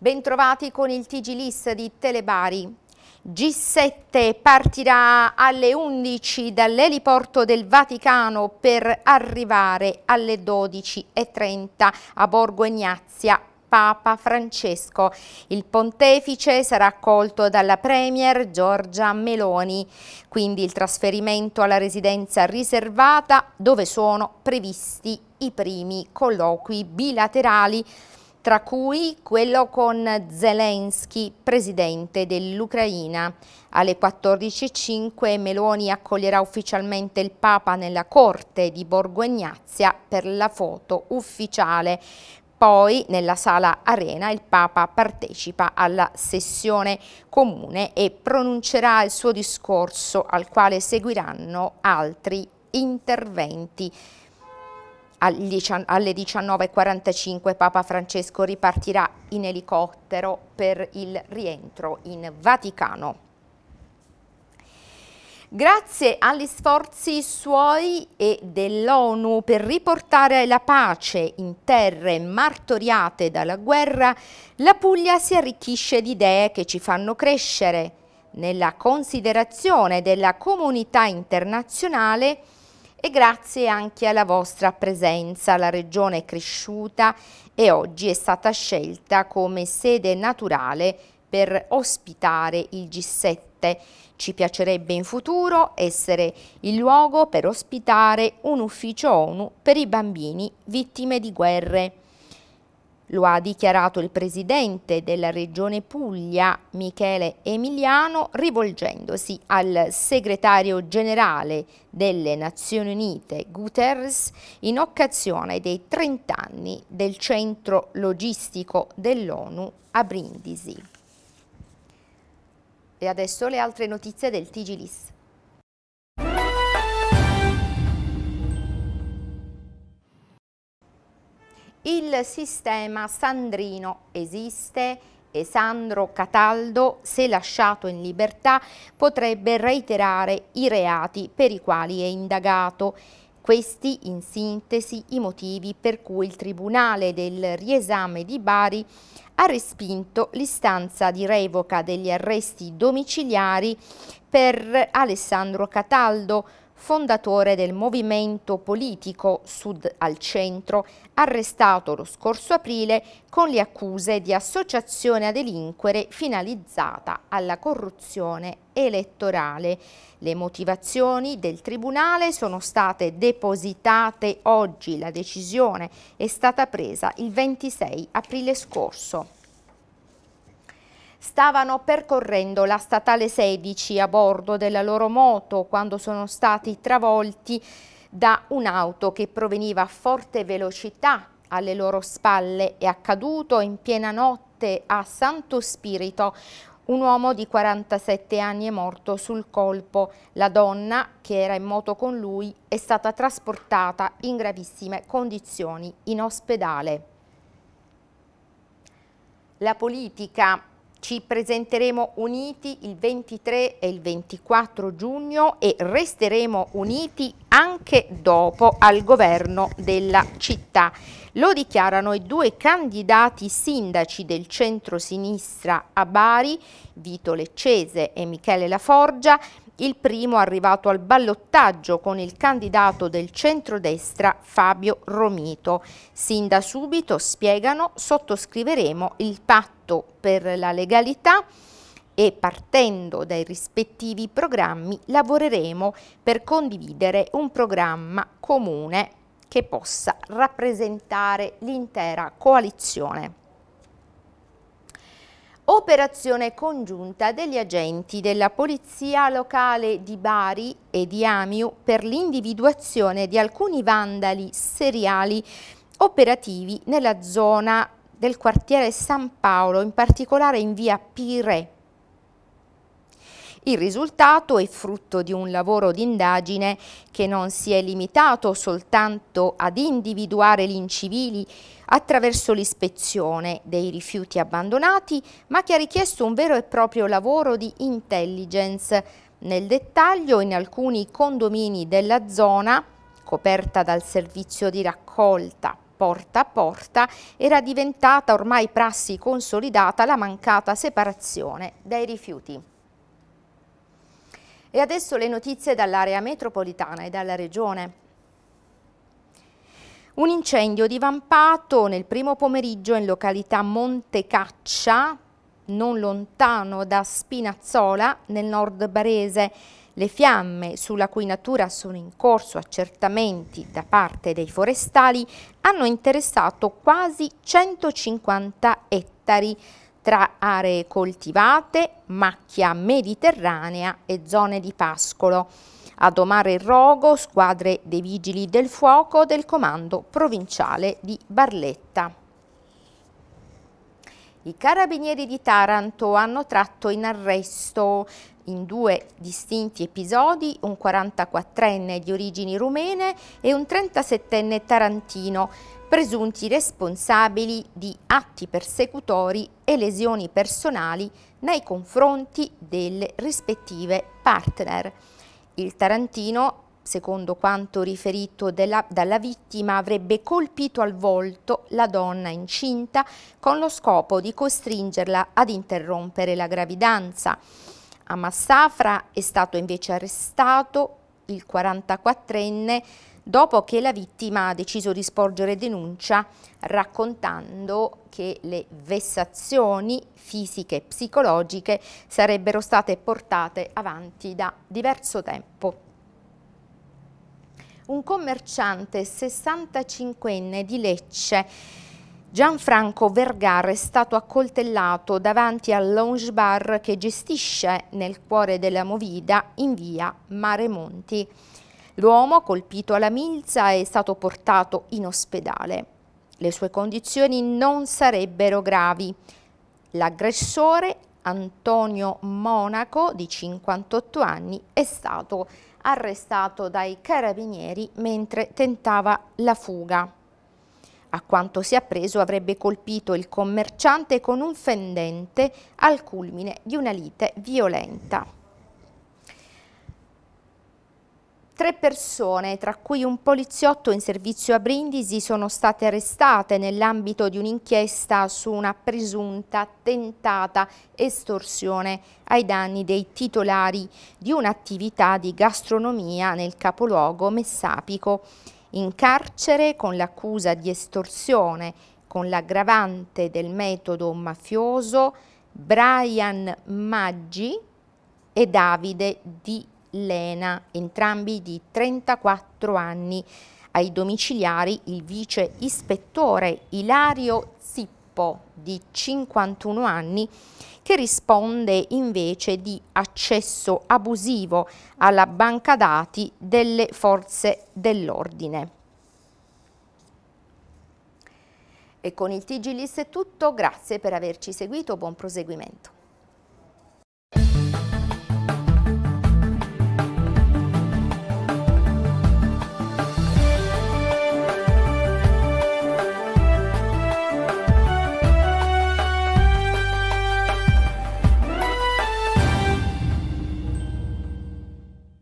Bentrovati con il TG List di Telebari. G7 partirà alle 11 dall'eliporto del Vaticano per arrivare alle 12.30 a Borgo Ignazia. Papa Francesco. Il pontefice sarà accolto dalla Premier Giorgia Meloni, quindi il trasferimento alla residenza riservata dove sono previsti i primi colloqui bilaterali tra cui quello con Zelensky, presidente dell'Ucraina. Alle 14.05 Meloni accoglierà ufficialmente il Papa nella corte di Borgo Egnazia per la foto ufficiale. Poi nella sala Arena il Papa partecipa alla sessione comune e pronuncerà il suo discorso al quale seguiranno altri interventi alle 19.45 Papa Francesco ripartirà in elicottero per il rientro in Vaticano. Grazie agli sforzi suoi e dell'ONU per riportare la pace in terre martoriate dalla guerra, la Puglia si arricchisce di idee che ci fanno crescere nella considerazione della comunità internazionale e grazie anche alla vostra presenza la regione è cresciuta e oggi è stata scelta come sede naturale per ospitare il G7. Ci piacerebbe in futuro essere il luogo per ospitare un ufficio ONU per i bambini vittime di guerre. Lo ha dichiarato il presidente della regione Puglia, Michele Emiliano, rivolgendosi al segretario generale delle Nazioni Unite, Guterres, in occasione dei 30 anni del centro logistico dell'ONU a Brindisi. E adesso le altre notizie del Tigilis. il sistema sandrino esiste e Sandro Cataldo, se lasciato in libertà, potrebbe reiterare i reati per i quali è indagato. Questi, in sintesi, i motivi per cui il Tribunale del Riesame di Bari ha respinto l'istanza di revoca degli arresti domiciliari per Alessandro Cataldo, fondatore del movimento politico Sud al Centro, arrestato lo scorso aprile con le accuse di associazione a delinquere finalizzata alla corruzione elettorale. Le motivazioni del Tribunale sono state depositate oggi, la decisione è stata presa il 26 aprile scorso stavano percorrendo la statale 16 a bordo della loro moto quando sono stati travolti da un'auto che proveniva a forte velocità alle loro spalle è accaduto in piena notte a Santo Spirito. Un uomo di 47 anni è morto sul colpo. La donna, che era in moto con lui, è stata trasportata in gravissime condizioni in ospedale. La politica ci presenteremo uniti il 23 e il 24 giugno e resteremo uniti anche dopo al governo della città. Lo dichiarano i due candidati sindaci del centro-sinistra a Bari, Vito Leccese e Michele Laforgia, il primo arrivato al ballottaggio con il candidato del centrodestra Fabio Romito. Sin da subito, spiegano, sottoscriveremo il patto per la legalità e partendo dai rispettivi programmi lavoreremo per condividere un programma comune che possa rappresentare l'intera coalizione. Operazione congiunta degli agenti della Polizia Locale di Bari e di Amiu per l'individuazione di alcuni vandali seriali operativi nella zona del quartiere San Paolo, in particolare in via Pirè il risultato è frutto di un lavoro d'indagine che non si è limitato soltanto ad individuare gli incivili attraverso l'ispezione dei rifiuti abbandonati, ma che ha richiesto un vero e proprio lavoro di intelligence. Nel dettaglio, in alcuni condomini della zona, coperta dal servizio di raccolta porta a porta, era diventata ormai prassi consolidata la mancata separazione dai rifiuti. E adesso le notizie dall'area metropolitana e dalla regione. Un incendio divampato nel primo pomeriggio in località Montecaccia, non lontano da Spinazzola, nel nord barese. Le fiamme, sulla cui natura sono in corso accertamenti da parte dei forestali, hanno interessato quasi 150 ettari tra aree coltivate, macchia mediterranea e zone di pascolo. A domare il rogo squadre dei vigili del fuoco del comando provinciale di Barletta. I carabinieri di Taranto hanno tratto in arresto in due distinti episodi un 44enne di origini rumene e un 37enne tarantino, presunti responsabili di atti persecutori e lesioni personali nei confronti delle rispettive partner. Il tarantino secondo quanto riferito della, dalla vittima, avrebbe colpito al volto la donna incinta con lo scopo di costringerla ad interrompere la gravidanza. A Massafra è stato invece arrestato il 44enne dopo che la vittima ha deciso di sporgere denuncia raccontando che le vessazioni fisiche e psicologiche sarebbero state portate avanti da diverso tempo. Un commerciante 65enne di Lecce Gianfranco Vergara è stato accoltellato davanti al lounge bar che gestisce nel cuore della Movida in via Maremonti. L'uomo, colpito alla milza, è stato portato in ospedale. Le sue condizioni non sarebbero gravi. L'aggressore, Antonio Monaco, di 58 anni, è stato arrestato dai carabinieri mentre tentava la fuga. A quanto si è appreso avrebbe colpito il commerciante con un fendente al culmine di una lite violenta. Tre persone, tra cui un poliziotto in servizio a Brindisi, sono state arrestate nell'ambito di un'inchiesta su una presunta tentata estorsione ai danni dei titolari di un'attività di gastronomia nel capoluogo messapico in carcere con l'accusa di estorsione con l'aggravante del metodo mafioso Brian Maggi e Davide Di Lena, entrambi di 34 anni. Ai domiciliari il vice ispettore Ilario Zippo Filippo di 51 anni che risponde invece di accesso abusivo alla banca dati delle forze dell'ordine. E con il TG List è tutto, grazie per averci seguito, buon proseguimento.